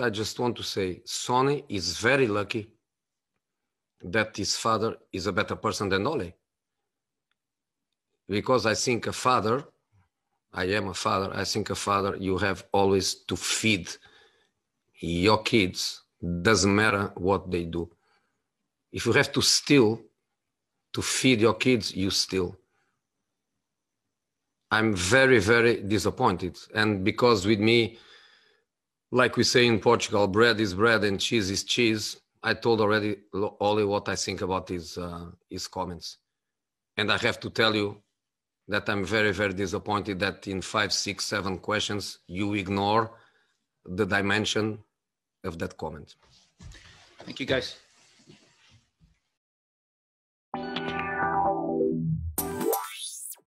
I just want to say Sonny is very lucky that his father is a better person than Ole. Because I think a father, I am a father, I think a father, you have always to feed your kids, doesn't matter what they do. If you have to steal to feed your kids, you steal. I'm very, very disappointed. And because with me, like we say in Portugal, bread is bread and cheese is cheese. I told already Oli what I think about his uh, his comments, and I have to tell you that I'm very very disappointed that in five, six, seven questions you ignore the dimension of that comment. Thank you, guys.